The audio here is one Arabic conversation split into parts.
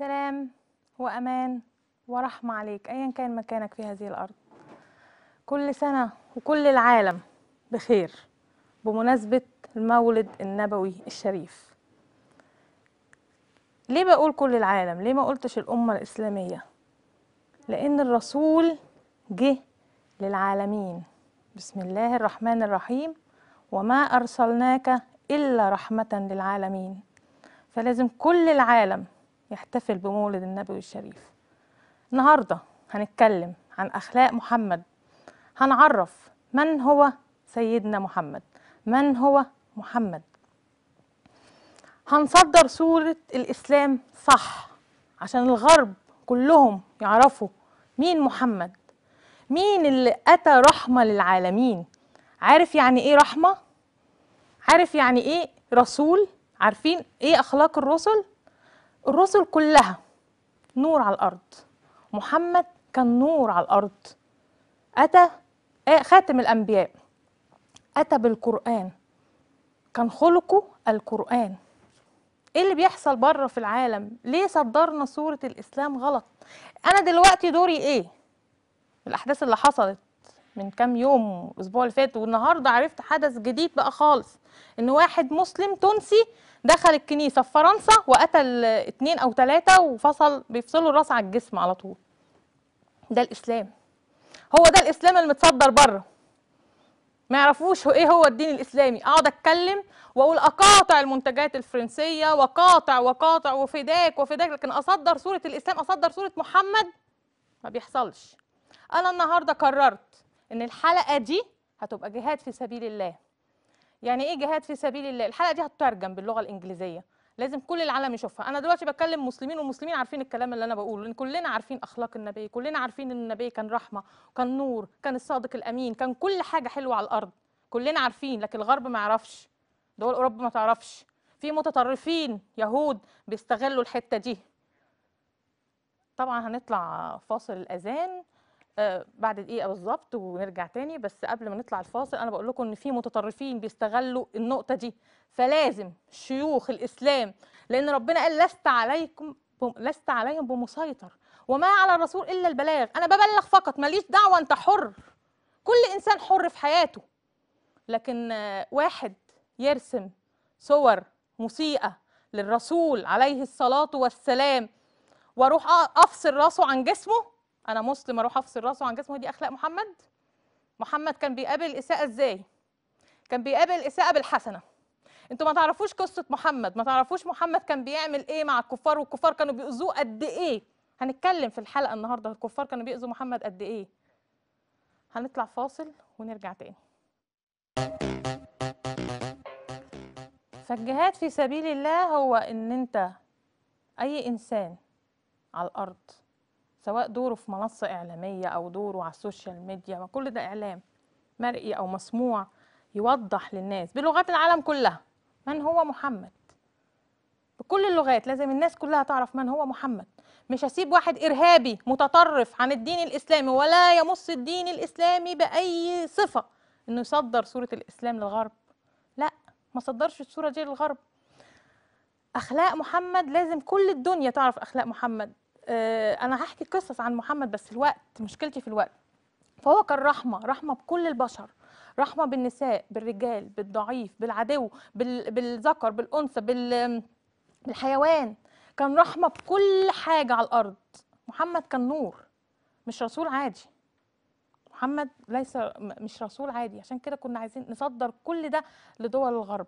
سلام وأمان ورحمة عليك أيا كان مكانك في هذه الأرض كل سنة وكل العالم بخير بمناسبة المولد النبوي الشريف ليه بقول كل العالم ليه ما قلتش الأمة الإسلامية لأن الرسول جه للعالمين بسم الله الرحمن الرحيم وما أرسلناك إلا رحمة للعالمين فلازم كل العالم يحتفل بمولد النبوي الشريف النهارده هنتكلم عن أخلاق محمد هنعرف من هو سيدنا محمد من هو محمد هنصدر سورة الإسلام صح عشان الغرب كلهم يعرفوا مين محمد مين اللي أتى رحمة للعالمين عارف يعني إيه رحمة؟ عارف يعني إيه رسول؟ عارفين إيه أخلاق الرسل؟ الرسل كلها نور على الارض محمد كان نور على الارض اتى آه، خاتم الانبياء اتى بالقران كان خلقه القران ايه اللي بيحصل بره في العالم ليه صدرنا صوره الاسلام غلط انا دلوقتي دوري ايه الاحداث اللي حصلت من كام يوم الاسبوع اللي فات والنهارده عرفت حدث جديد بقى خالص ان واحد مسلم تونسي دخل الكنيسه في فرنسا وقتل اتنين او ثلاثه وفصل بيفصلوا الراس على الجسم على طول ده الاسلام هو ده الاسلام المتصدر بره ما يعرفوش ايه هو الدين الاسلامي اقعد اتكلم واقول اقاطع المنتجات الفرنسيه وقاطع وقاطع وفداك وفداك لكن اصدر صوره الاسلام اصدر صوره محمد ما بيحصلش انا النهارده قررت ان الحلقه دي هتبقى جهاد في سبيل الله يعني ايه جهاد في سبيل الله الحلقه دي هتترجم باللغه الانجليزيه لازم كل العالم يشوفها انا دلوقتي بتكلم مسلمين والمسلمين عارفين الكلام اللي انا بقوله لان كلنا عارفين اخلاق النبي كلنا عارفين ان النبي كان رحمه كان نور كان الصادق الامين كان كل حاجه حلوه على الارض كلنا عارفين لكن الغرب ما يعرفش دول اوروبا ما تعرفش في متطرفين يهود بيستغلوا الحته دي طبعا هنطلع فاصل الاذان آه، بعد دقيقه بالظبط ونرجع تاني بس قبل ما نطلع الفاصل انا بقول لكم ان في متطرفين بيستغلوا النقطه دي فلازم شيوخ الاسلام لان ربنا قال لست عليكم لست عليهم بمسيطر وما على الرسول الا البلاغ انا ببلغ فقط ماليش دعوه انت حر كل انسان حر في حياته لكن آه، واحد يرسم صور مسيئه للرسول عليه الصلاه والسلام واروح افصل راسه عن جسمه انا مسلم اروح افصل راسه عن جسمه دي اخلاق محمد محمد كان بيقابل الاساءه ازاي كان بيقابل الاساءه بالحسنه انتوا ما تعرفوش قصه محمد ما تعرفوش محمد كان بيعمل ايه مع الكفار والكفار كانوا بيؤذوه قد ايه هنتكلم في الحلقه النهارده الكفار كانوا بيؤذوا محمد قد ايه هنطلع فاصل ونرجع تاني فالجهاد في سبيل الله هو ان انت اي انسان على الارض سواء دوره في منصة إعلامية أو دوره على السوشيال ميديا ما كل ده إعلام مرئي أو مسموع يوضح للناس بلغات العالم كلها من هو محمد بكل اللغات لازم الناس كلها تعرف من هو محمد مش هسيب واحد إرهابي متطرف عن الدين الإسلامي ولا يمص الدين الإسلامي بأي صفة إنه يصدر صورة الإسلام للغرب لا ما صدرش الصورة دي للغرب أخلاق محمد لازم كل الدنيا تعرف أخلاق محمد آه، انا هحكي قصص عن محمد بس الوقت مشكلتي في الوقت فهو كان رحمه رحمه بكل البشر رحمه بالنساء بالرجال بالضعيف بالعدو بالذكر بالانثى بالحيوان كان رحمه بكل حاجه على الارض محمد كان نور مش رسول عادي محمد ليس مش رسول عادي عشان كده كنا عايزين نصدر كل ده لدول الغرب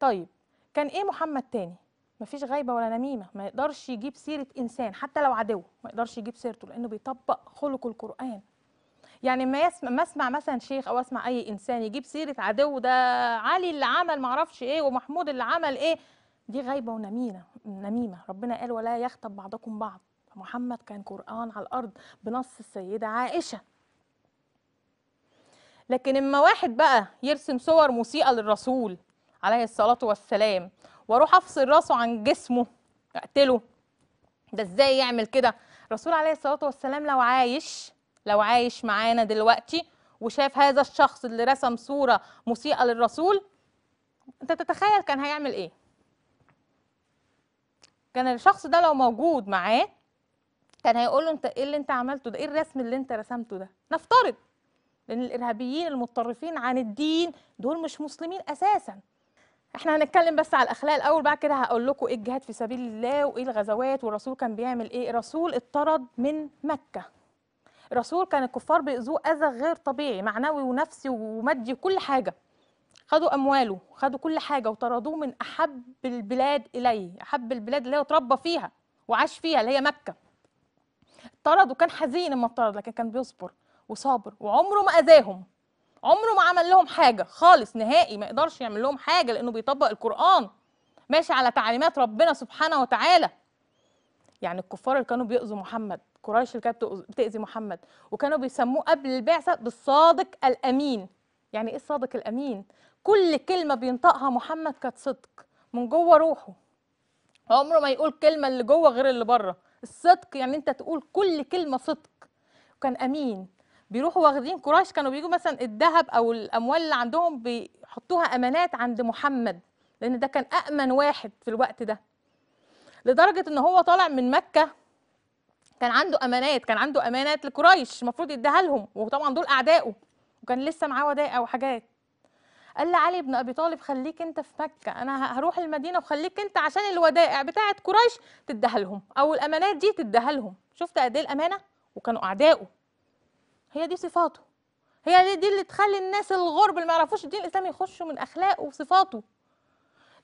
طيب كان ايه محمد تاني مفيش غايبه ولا نميمه ما يقدرش يجيب سيره انسان حتى لو عدو ما يقدرش يجيب سيرته لانه بيطبق خلق القران يعني ما يسمع ما اسمع مثلا شيخ او اسمع اي انسان يجيب سيره عدو ده علي اللي عمل ما اعرفش ايه ومحمود اللي عمل ايه دي غايبه ونميمه نميمه ربنا قال ولا يغتب بعضكم بعض محمد كان قران على الارض بنص السيده عائشه لكن اما واحد بقى يرسم صور مسيئه للرسول عليه الصلاه والسلام واروح افصل راسه عن جسمه اقتله ده ازاي يعمل كده الرسول عليه الصلاه والسلام لو عايش لو عايش معانا دلوقتي وشاف هذا الشخص اللي رسم صوره مسيئه للرسول انت تتخيل كان هيعمل ايه كان الشخص ده لو موجود معاه كان هيقول له انت ايه اللي انت عملته ده ايه الرسم اللي انت رسمته ده نفترض لان الارهابيين المتطرفين عن الدين دول مش مسلمين اساسا احنا هنتكلم بس على الاخلاق الاول بعد كده هقول لكم ايه الجهاد في سبيل الله وايه الغزوات والرسول كان بيعمل ايه الرسول اطرد من مكه رسول كان الكفار بيؤذوه اذى غير طبيعي معنوي ونفسي ومادي كل حاجه خدوا امواله خدوا كل حاجه وطردوه من احب البلاد اليه احب البلاد اللي هو اتربى فيها وعاش فيها اللي هي مكه طرد وكان حزين لما اتطرد لكن كان بيصبر وصابر وعمره ما اذاهم عمره ما عمل لهم حاجه خالص نهائي ما يقدرش يعمل لهم حاجه لانه بيطبق القران ماشي على تعليمات ربنا سبحانه وتعالى يعني الكفار اللي كانوا بيؤذوا محمد قريش اللي كانت بتأذي محمد وكانوا بيسموه قبل البعثة بالصادق الأمين يعني إيه الصادق الأمين؟ كل كلمة بينطقها محمد كانت صدق من جوه روحه عمره ما يقول كلمة اللي جوه غير اللي بره الصدق يعني أنت تقول كل كلمة صدق وكان أمين بيروحوا واخدين قريش كانوا بيجوا مثلا الذهب او الاموال اللي عندهم بيحطوها امانات عند محمد لان ده كان امن واحد في الوقت ده لدرجه ان هو طالع من مكه كان عنده امانات كان عنده امانات لقريش المفروض يديها لهم وطبعا دول اعدائه وكان لسه معاه ودائع وحاجات قال لعلي بن ابي طالب خليك انت في مكه انا هروح المدينه وخليك انت عشان الودائع بتاعه قريش تديها لهم او الامانات دي تديها لهم شفت قد ايه الامانه وكانوا اعدائه هي دي صفاته هي دي اللي تخلي الناس الغرب اللي ما يعرفوش الدين الاسلامي يخشوا من اخلاقه وصفاته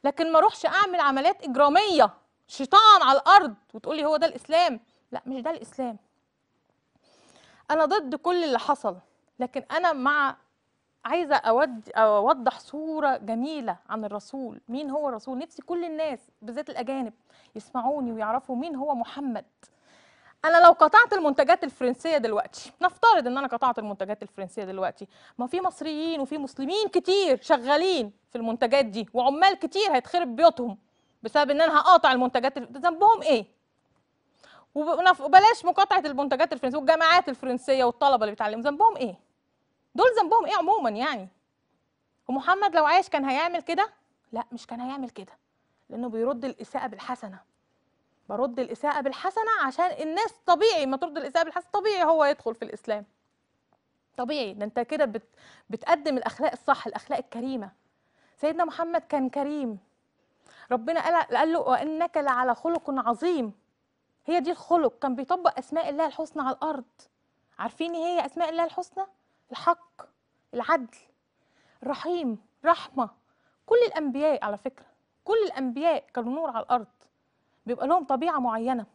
لكن ما اروحش اعمل عمليات اجراميه شيطان على الارض وتقولي هو ده الاسلام لا مش ده الاسلام انا ضد كل اللي حصل لكن انا مع عايزه أود اوضح صوره جميله عن الرسول مين هو الرسول نفسي كل الناس بالذات الاجانب يسمعوني ويعرفوا مين هو محمد انا لو قطعت المنتجات الفرنسيه دلوقتي نفترض ان انا قطعت المنتجات الفرنسيه دلوقتي ما في مصريين وفي مسلمين كتير شغالين في المنتجات دي وعمال كتير هيتخرب بيوتهم بسبب ان انا هقاطع المنتجات ذنبهم ايه وبلاش مقاطعه المنتجات الفرنسيه والجامعات الفرنسيه والطلبه اللي بيتعلموا ذنبهم ايه دول ذنبهم ايه عموما يعني ومحمد لو عايش كان هيعمل كده لا مش كان هيعمل كده لانه بيرد الاساءه بالحسنه برد الإساءة بالحسنة عشان الناس طبيعي ما ترد الإساءة بالحسنة طبيعي هو يدخل في الإسلام طبيعي ده أنت كده بت بتقدم الأخلاق الصح الأخلاق الكريمة سيدنا محمد كان كريم ربنا قال, قال له وإنك لعلى خلق عظيم هي دي الخلق كان بيطبق أسماء الله الحسنى على الأرض عارفين إيه هي أسماء الله الحسنى الحق العدل الرحيم رحمة كل الأنبياء على فكرة كل الأنبياء كانوا نور على الأرض بيبقى لهم طبيعه معينه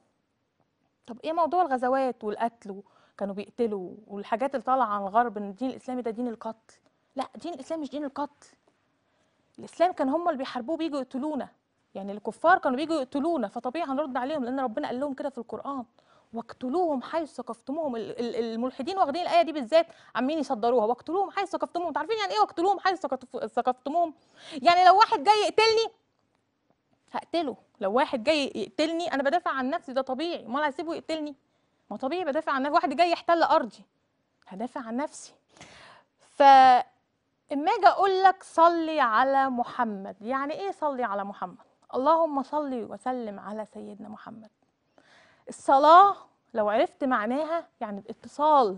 طب ايه موضوع الغزوات والقتل كانوا بيقتلوا والحاجات اللي طالعه عن الغرب ان الدين الاسلامي ده دين القتل لا دين الاسلام مش دين القتل الاسلام كان هم اللي بيحاربوه بيجوا يقتلونا يعني الكفار كانوا بيجوا يقتلونا فطبيعي هنرد عليهم لان ربنا قال لهم كده في القران واقتلوهم حيث ثقفتموهم الملحدين واخدين الايه دي بالذات عمالين يصدروها واقتلوهم حيث ثقفتموهم انتوا عارفين يعني ايه واقتلوهم حيث ثقفتموهم يعني لو واحد جاي يقتلني هقتله لو واحد جاي يقتلني انا بدافع عن نفسي ده طبيعي امال هسيبه يقتلني ما طبيعي بدافع عن نفسي واحد جاي يحتل ارضي هدافع عن نفسي ف اما اجي اقول لك صلي على محمد يعني ايه صلي على محمد اللهم صلي وسلم على سيدنا محمد الصلاه لو عرفت معناها يعني الاتصال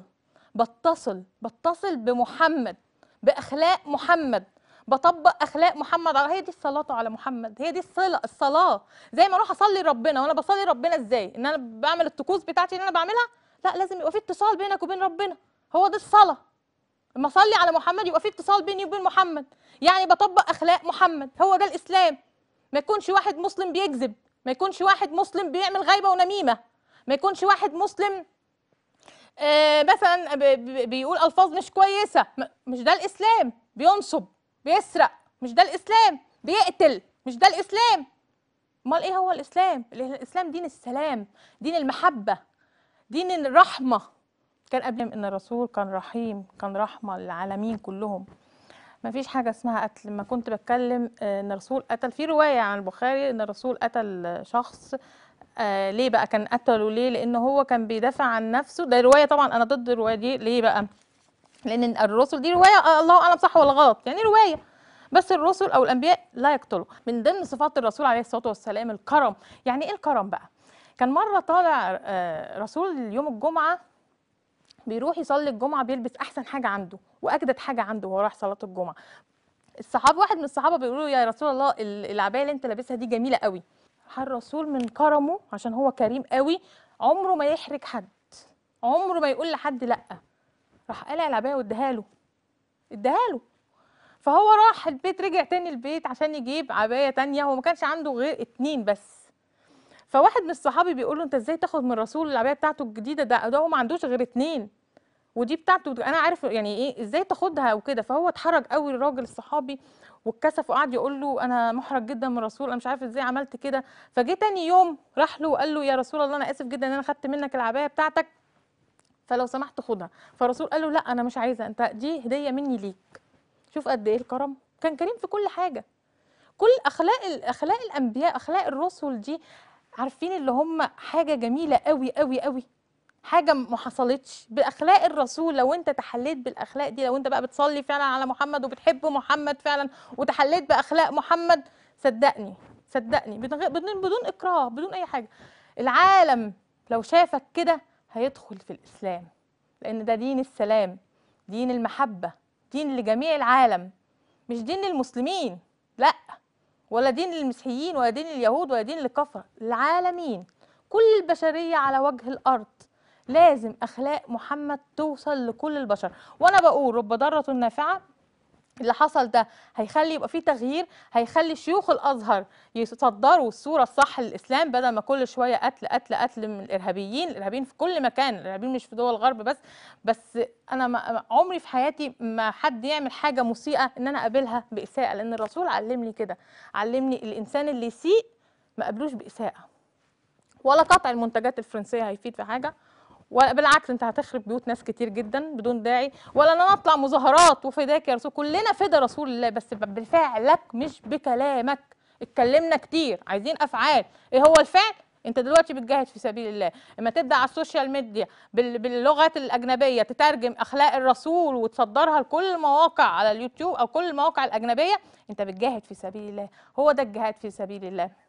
بتصل بتصل بمحمد باخلاق محمد بطبق اخلاق محمد هي دي الصلاه على محمد هي دي الصله الصلاه زي ما اروح اصلي ربنا وانا بصلي ربنا ازاي ان انا بعمل الطقوس بتاعتي اللي انا بعملها لا لازم يبقى في اتصال بينك وبين ربنا هو ده الصلاه لما اصلي على محمد يبقى في اتصال بيني وبين محمد يعني بطبق اخلاق محمد هو ده الاسلام ما يكونش واحد مسلم بيكذب ما يكونش واحد مسلم بيعمل غيبه ونميمه ما يكونش واحد مسلم آه مثلا بيقول الفاظ مش كويسه مش ده الاسلام بينصب بيسرق مش ده الاسلام بيقتل مش ده الاسلام امال ايه هو الاسلام الاسلام دين السلام دين المحبه دين الرحمه كان قبل ان الرسول كان رحيم كان رحمه للعالمين كلهم ما فيش حاجه اسمها قتل لما كنت بتكلم ان الرسول قتل في روايه عن البخاري ان الرسول قتل شخص آه ليه بقى كان قتله ليه لان هو كان بيدافع عن نفسه ده روايه طبعا انا ضد الروايه دي ليه بقى لان الرسل دي روايه آه، الله اعلم صح ولا غلط يعني روايه بس الرسل او الانبياء لا يقتلوا من ضمن صفات الرسول عليه الصلاه والسلام الكرم يعني ايه الكرم بقى كان مره طالع آه، رسول يوم الجمعه بيروح يصلي الجمعه بيلبس احسن حاجه عنده واجدد حاجه عنده وهو رايح صلاه الجمعه الصحابه واحد من الصحابه بيقولوا يا رسول الله العبايه اللي انت لابسها دي جميله قوي الرسول من كرمه عشان هو كريم قوي عمره ما يحرج حد عمره ما يقول لحد لا راح قلع العبايه واداها له اداها له فهو راح البيت رجع تاني البيت عشان يجيب عبايه تانية هو ما كانش عنده غير اتنين بس فواحد من الصحابي بيقول له انت ازاي تاخد من رسول العبايه بتاعته الجديده ده ده هو ما عندوش غير اتنين ودي بتاعته انا عارف يعني ايه ازاي تاخدها وكده فهو اتحرج قوي الراجل الصحابي واتكسف وقعد يقول له انا محرج جدا من الرسول انا مش عارف ازاي عملت كده فجه تاني يوم راح له وقال له يا رسول الله انا اسف جدا ان انا خدت منك العبايه بتاعتك فلو سمحت خدها فالرسول قال له لا انا مش عايزه انت دي هديه مني ليك شوف قد ايه الكرم كان كريم في كل حاجه كل اخلاق اخلاق الانبياء اخلاق الرسل دي عارفين اللي هم حاجه جميله قوي قوي قوي حاجه ما حصلتش باخلاق الرسول لو انت تحليت بالاخلاق دي لو انت بقى بتصلي فعلا على محمد وبتحب محمد فعلا وتحليت باخلاق محمد صدقني صدقني بدون بدون اكراه بدون اي حاجه العالم لو شافك كده هيدخل في الإسلام لأن ده دين السلام دين المحبة دين لجميع العالم مش دين للمسلمين لأ ولا دين للمسيحيين ولا دين لليهود ولا دين للكفر العالمين كل البشرية على وجه الأرض لازم أخلاق محمد توصل لكل البشر وأنا بقول رب ضارة نافعة اللي حصل ده هيخلي يبقى في تغيير هيخلي شيوخ الازهر يصدروا الصوره الصح للاسلام بدل ما كل شويه قتل قتل قتل من الارهابيين الارهابيين في كل مكان الارهابيين مش في دول الغرب بس بس انا ما عمري في حياتي ما حد يعمل حاجه مسيئه ان انا اقابلها باساءه لان الرسول علمني كده علمني الانسان اللي يسيء ما قابلوش باساءه ولا قطع المنتجات الفرنسيه هيفيد في حاجه وبالعكس انت هتخرب بيوت ناس كتير جدا بدون داعي ولا انا اطلع مظاهرات وفداك يا رسول كلنا فدا رسول الله بس بفعلك مش بكلامك اتكلمنا كتير عايزين افعال ايه هو الفعل انت دلوقتي بتجاهد في سبيل الله اما تبدا على السوشيال ميديا باللغات الاجنبيه تترجم اخلاق الرسول وتصدرها لكل المواقع على اليوتيوب او كل المواقع الاجنبيه انت بتجاهد في سبيل الله هو ده الجهاد في سبيل الله